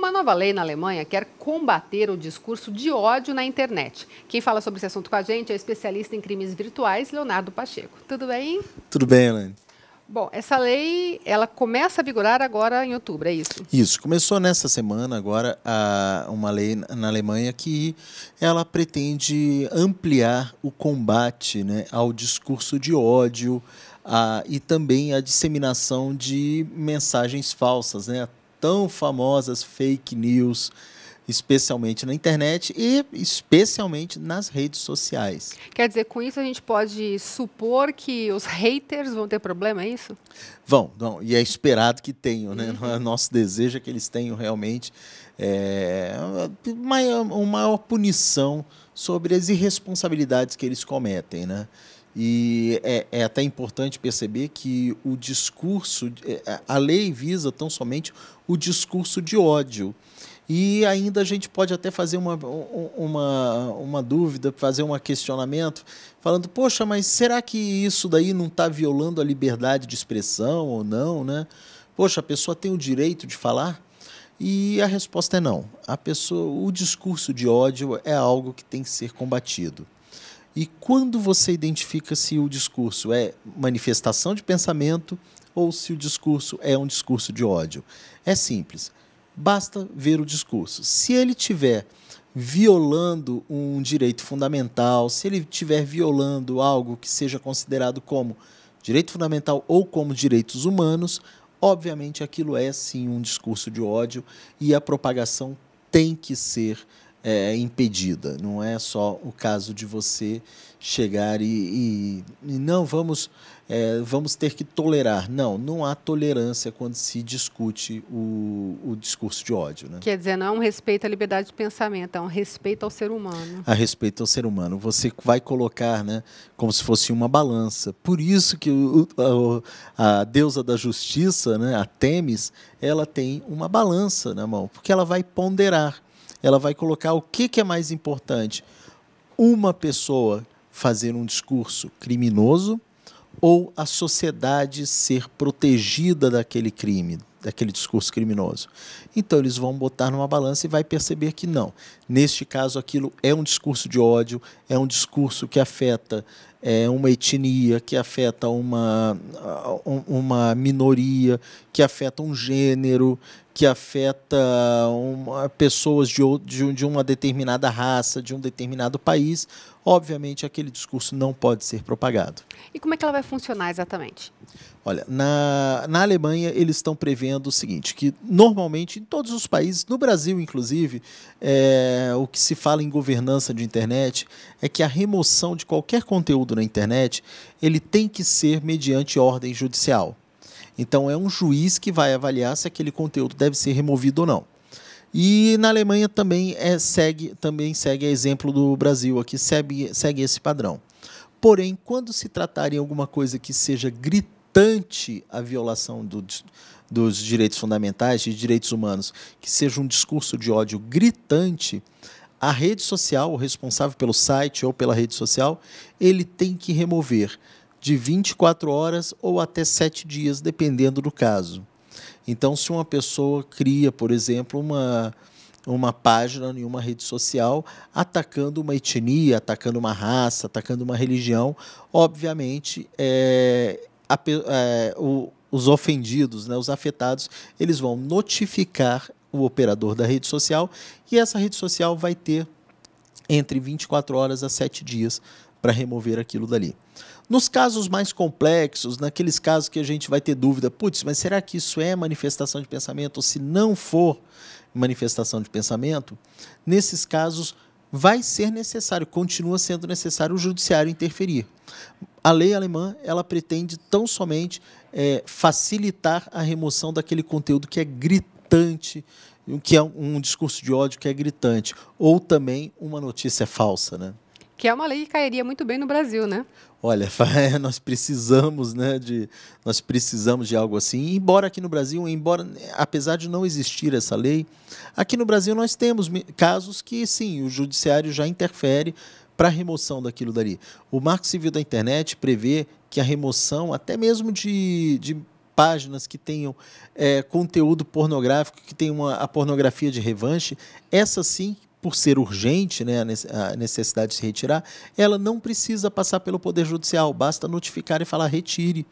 Uma nova lei na Alemanha quer combater o discurso de ódio na internet. Quem fala sobre esse assunto com a gente é o especialista em crimes virtuais, Leonardo Pacheco. Tudo bem? Tudo bem, Elaine. Bom, essa lei ela começa a vigorar agora em outubro, é isso? Isso. Começou nessa semana agora a, uma lei na Alemanha que ela pretende ampliar o combate né, ao discurso de ódio a, e também a disseminação de mensagens falsas, né, tão famosas fake news, especialmente na internet e especialmente nas redes sociais. Quer dizer, com isso a gente pode supor que os haters vão ter problema, é isso? Vão, e é esperado que tenham, né? Uhum. É nosso desejo é que eles tenham realmente é, uma maior punição sobre as irresponsabilidades que eles cometem, né? E é, é, até importante perceber que o discurso, é, é, a lei visa tão somente o discurso de ódio. E ainda a gente pode até fazer uma, uma, uma dúvida, fazer um questionamento, falando, poxa, mas será que isso daí não está violando a liberdade de expressão ou não, né? Poxa, a pessoa tem o direito de falar? E a resposta é não. A pessoa, o discurso de ódio é algo que tem que ser combatido. E quando você identifica se o discurso é manifestação de pensamento ou se o discurso é um discurso de ódio? É simples. Basta ver o discurso. Se ele tiver violando um direito fundamental, se ele tiver violando algo que seja considerado como direito fundamental ou como direitos humanos, obviamente aquilo é sim um discurso de ódio e a propagação tem que ser é, é, impedida. Não é só o caso de você chegar e, e, e não vamos é, vamos ter que tolerar. Não, não há tolerância quando se discute o, o discurso de ódio. Né? Quer dizer, não é um respeito à liberdade de pensamento, é um respeito ao ser humano. A respeito ao ser humano. Você vai colocar né, como se fosse uma balança. Por isso que o, a, a, deusa da justiça, né, a Temis, ela tem uma balança na mão, porque ela vai ponderar ela vai colocar o que, que é mais importante: uma pessoa fazer um discurso criminoso ou a sociedade ser protegida daquele crime, daquele discurso criminoso. Então eles vão botar numa balança e vai perceber que não. Neste caso, aquilo é um discurso de ódio, é um discurso que afeta é, uma etnia, que afeta uma, uma minoria, que afeta um gênero, que afeta uma, pessoas de, de, de uma determinada raça, de um determinado país obviamente aquele discurso não pode ser propagado. E como é que ela vai funcionar exatamente? Olha, na, na Alemanha eles estão prevendo o seguinte, que normalmente em todos os países, no Brasil inclusive, é, o que se fala em governança de internet é que a remoção de qualquer conteúdo na internet ele tem que ser mediante ordem judicial. Então é um juiz que vai avaliar se aquele conteúdo deve ser removido ou não. E na Alemanha também é, segue também segue exemplo do Brasil aqui, segue, segue esse padrão. Porém, quando se tratar em alguma coisa que seja gritante a violação do, dos direitos fundamentais, de direitos humanos, que seja um discurso de ódio gritante, a rede social, o responsável pelo site ou pela rede social, ele tem que remover de 24 horas ou até 7 dias, dependendo do caso. Então, se uma pessoa cria, por exemplo, uma, uma página em uma rede social atacando uma etnia, atacando uma raça, atacando uma religião, obviamente é, a, é, o, os ofendidos, né, os afetados, eles vão notificar o operador da rede social e essa rede social vai ter entre 24 horas a 7 dias para remover aquilo dali. Nos casos mais complexos, naqueles casos que a gente vai ter dúvida, putz, mas será que isso é manifestação de pensamento? Ou se não for manifestação de pensamento, nesses casos vai ser necessário, continua sendo necessário o judiciário interferir. A lei alemã ela pretende tão somente é, facilitar a remoção daquele conteúdo que é gritante, que é um discurso de ódio que é gritante, ou também uma notícia falsa, né? que é uma lei que cairia muito bem no Brasil, né? Olha, nós precisamos, né, de nós precisamos de algo assim. Embora aqui no Brasil, embora apesar de não existir essa lei, aqui no Brasil nós temos casos que sim, o judiciário já interfere para a remoção daquilo dali. O Marco Civil da Internet prevê que a remoção, até mesmo de, de páginas que tenham é, conteúdo pornográfico, que tenham uma, a pornografia de revanche, essa sim por ser urgente né, a necessidade de se retirar, ela não precisa passar pelo Poder Judicial, basta notificar e falar retire.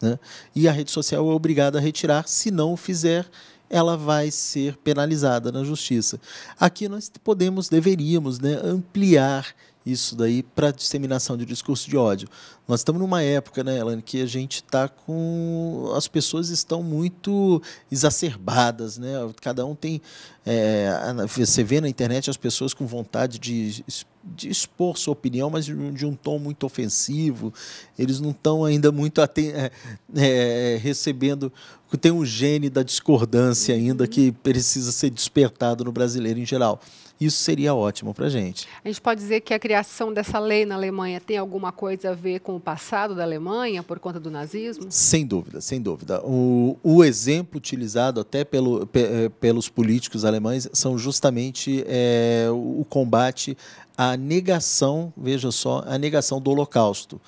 Né? E a rede social é obrigada a retirar, se não o fizer, ela vai ser penalizada na justiça. Aqui nós podemos, deveríamos né, ampliar isso daí para disseminação de discurso de ódio. Nós estamos numa época, né, Elaine, que a gente está com. As pessoas estão muito exacerbadas, né? Cada um tem. É, você vê na internet as pessoas com vontade de, de expor sua opinião, mas de, um tom muito ofensivo. Eles não estão ainda muito aten é, recebendo. Tem um gene da discordância ainda que precisa ser despertado no brasileiro em geral isso seria ótimo para a gente. A gente pode dizer que a criação dessa lei na Alemanha tem alguma coisa a ver com o passado da Alemanha por conta do nazismo? Sem dúvida, sem dúvida. O, o exemplo utilizado até pelo, pe, eh, pelos políticos alemães são justamente é, o combate à negação, veja só, a negação do Holocausto,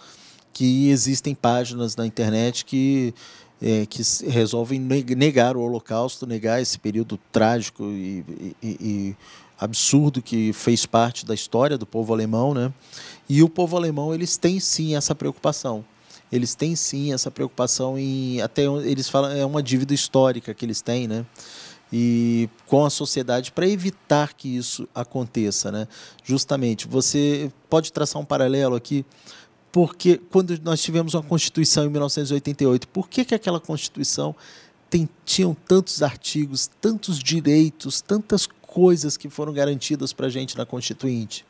que existem páginas na internet que é, que resolvem negar o Holocausto, negar esse período trágico e, e, e absurdo que fez parte da história do povo alemão, né? E o povo alemão eles têm sim essa preocupação. Eles têm sim essa preocupação em até eles falam é uma dívida histórica que eles têm, né? E com a sociedade para evitar que isso aconteça, né? Justamente, você pode traçar um paralelo aqui porque quando nós tivemos uma Constituição em 1988, por que, que aquela Constituição tem, tinham tantos artigos, tantos direitos, tantas coisas que foram garantidas para a gente na Constituinte,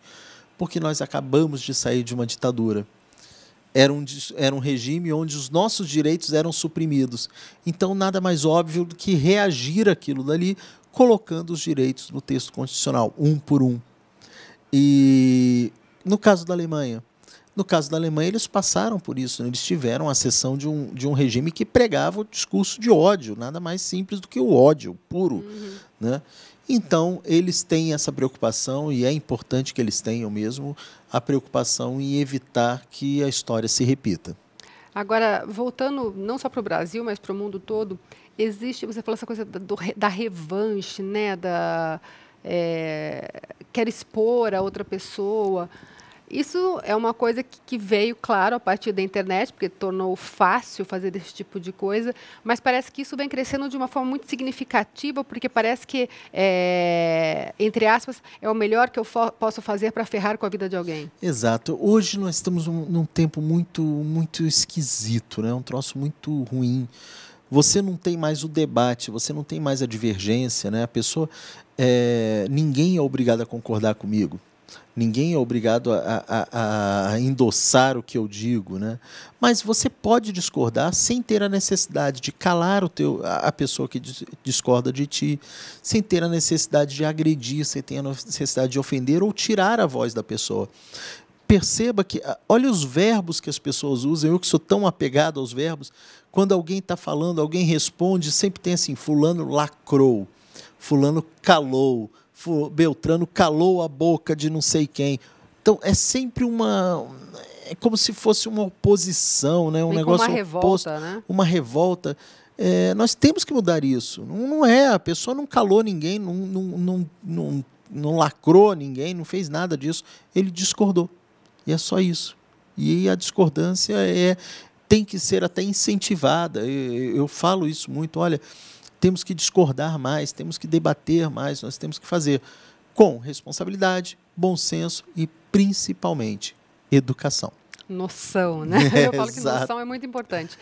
porque nós acabamos de sair de uma ditadura. Era um, era um regime onde os nossos direitos eram suprimidos. Então, nada mais óbvio do que reagir aquilo dali, colocando os direitos no texto constitucional, um por um. E no caso da Alemanha, no caso da Alemanha, eles passaram por isso. Né? Eles tiveram a sessão de um, de um regime que pregava o discurso de ódio, nada mais simples do que o ódio puro. Uhum. Né? Então, eles têm essa preocupação, e é importante que eles tenham mesmo, a preocupação em evitar que a história se repita. Agora, voltando não só para o Brasil, mas para o mundo todo, existe, você falou essa coisa do, da revanche, né? da, é, quer expor a outra pessoa. Isso é uma coisa que, que, veio, claro, a partir da internet, porque tornou fácil fazer esse tipo de coisa, mas parece que isso vem crescendo de uma forma muito significativa, porque parece que, é, entre aspas, é o melhor que eu posso fazer para ferrar com a vida de alguém. Exato. Hoje nós estamos num, num tempo muito, muito esquisito, né? um troço muito ruim você não tem mais o debate, você não tem mais a divergência, né? A pessoa, é, ninguém é obrigado a concordar comigo. Ninguém é obrigado a, a, a, endossar o que eu digo, né? Mas você pode discordar sem ter a necessidade de calar o teu, a pessoa que discorda de ti, sem ter a necessidade de agredir, sem ter a necessidade de ofender ou tirar a voz da pessoa. Perceba que, ah, olha os verbos que as pessoas usam, eu que sou tão apegado aos verbos, quando alguém está falando, alguém responde, sempre tem assim, fulano lacrou, fulano calou, Beltrano calou a boca de não sei quem. Então é sempre uma é como se fosse uma oposição, né? Um Bem negócio uma revolta, oposto, né? uma revolta. É, nós temos que mudar isso. Não, não, é, a pessoa não calou ninguém, não, não, não, não, não lacrou ninguém, não fez nada disso. Ele discordou. E é só isso. E a discordância é, tem que ser até incentivada. Eu, eu falo isso muito. Olha, temos que discordar mais, temos que debater mais, nós temos que fazer com responsabilidade, bom senso e principalmente educação. Noção, né? É, Eu falo que exato. noção é muito importante.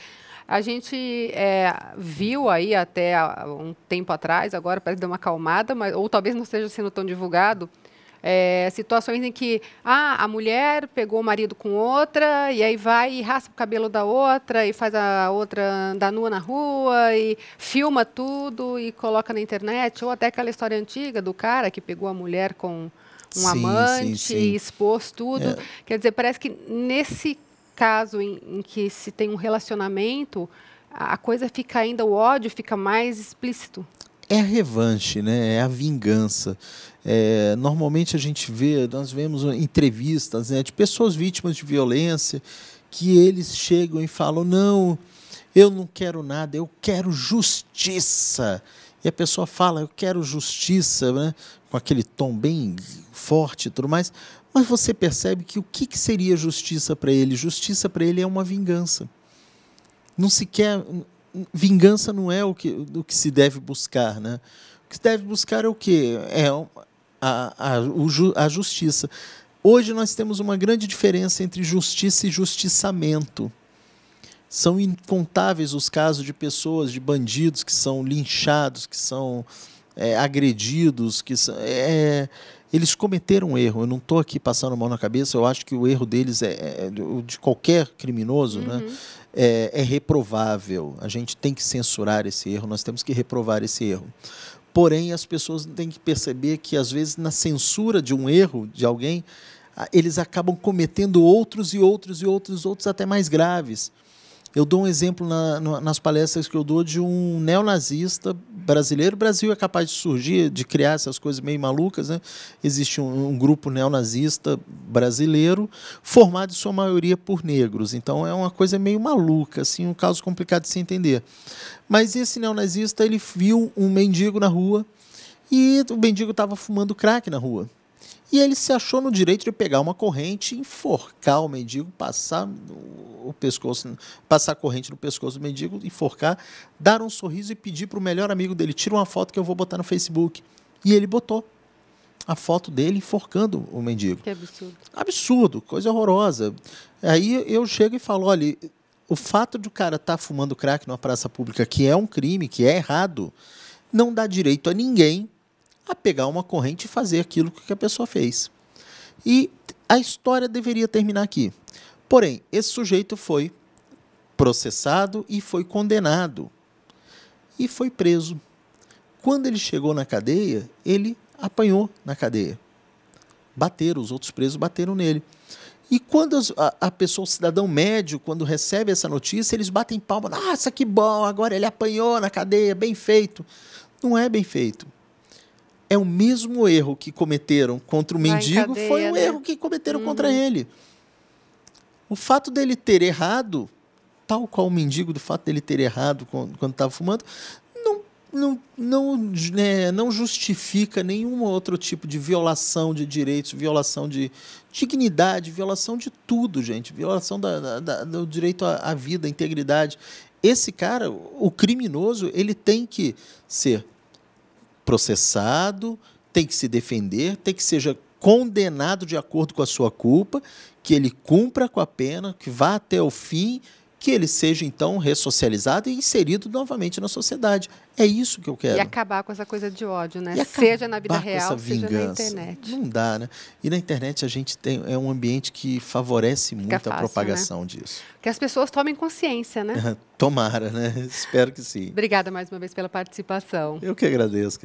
A gente é, viu aí até um tempo atrás, agora parece dar uma acalmada, mas, ou talvez não esteja sendo tão divulgado, é, situações em que ah, a mulher pegou o marido com outra e aí vai e raspa o cabelo da outra e faz a outra andar nua na rua e filma tudo e coloca na internet. Ou até aquela história antiga do cara que pegou a mulher com um sim, amante sim, sim. e expôs tudo. É. Quer dizer, parece que nesse caso em, em que se tem um relacionamento, a coisa fica ainda, o ódio fica mais explícito é a revanche, né? é a vingança. É, normalmente a gente vê, nós vemos entrevistas né, de pessoas vítimas de violência que eles chegam e falam: não, eu não quero nada, eu quero justiça. E a pessoa fala: eu quero justiça, né? com aquele tom bem forte e tudo mais. Mas você percebe que o que, que seria justiça para ele? Justiça para ele é uma vingança. Não se quer, vingança não é o que, o que se deve buscar. Né? O que se deve buscar é o quê? É a, a, a justiça. Hoje nós temos uma grande diferença entre justiça e justiçamento. São incontáveis os casos de pessoas, de bandidos que são linchados, que são é, agredidos, que são, é, é eles cometeram um erro. Eu não estou aqui passando a mão na cabeça, eu acho que o erro deles é, é, é de qualquer criminoso, né? uhum. né? é, é reprovável. A gente tem que censurar esse erro, nós temos que reprovar esse erro. Porém, as pessoas têm que perceber que, às vezes, na censura de um erro de alguém, eles acabam cometendo outros e outros e outros, outros até mais graves. Eu dou um exemplo na, nas palestras que eu dou de um neonazista brasileiro. O Brasil é capaz de surgir, de criar essas coisas meio malucas. Né? Existe um, um grupo neonazista brasileiro, formado em sua maioria por negros. Então é uma coisa meio maluca, assim, um caso complicado de se entender. Mas esse neonazista ele viu um mendigo na rua e o mendigo estava fumando crack na rua. E ele se achou no direito de pegar uma corrente, enforcar o mendigo, passar o pescoço, passar a corrente no pescoço do mendigo, enforcar, dar um sorriso e pedir para o melhor amigo dele: tira uma foto que eu vou botar no Facebook. E ele botou a foto dele enforcando o mendigo. Que absurdo. Absurdo, coisa horrorosa. Aí eu chego e falo: olha, o fato de o cara estar tá fumando crack numa praça pública, que é um crime, que é errado, não dá direito a ninguém a pegar uma corrente e fazer aquilo que a pessoa fez. E a história deveria terminar aqui. Porém, esse sujeito foi processado e foi condenado e foi preso. Quando ele chegou na cadeia, ele apanhou na cadeia. Bateram, os outros presos bateram nele. E quando a, pessoa, o cidadão médio, quando recebe essa notícia, eles batem palma. Nossa, que bom, agora ele apanhou na cadeia, bem feito. Não é bem feito é o mesmo erro que cometeram contra o mendigo, cadeia, foi o né? erro que cometeram uhum. contra ele. O fato dele ter errado, tal qual o mendigo, do fato dele ter errado quando estava fumando, não, não, não, né, não justifica nenhum outro tipo de violação de direitos, violação de dignidade, violação de tudo, gente. Violação da, da, do direito à, à vida, à integridade. Esse cara, o criminoso, ele tem que ser processado, tem que se defender, tem que seja condenado de acordo com a sua culpa, que ele cumpra com a pena, que vá até o fim que ele seja então ressocializado e inserido novamente na sociedade. É isso que eu quero. E acabar com essa coisa de ódio, né? seja na vida real, seja na internet. Não dá, né? E na internet a gente tem é um ambiente que favorece Fica muito fácil, a né? propagação né? disso. Que as pessoas tomem consciência, né? Tomara, né? Espero que sim. Obrigada mais uma vez pela participação. Eu que agradeço.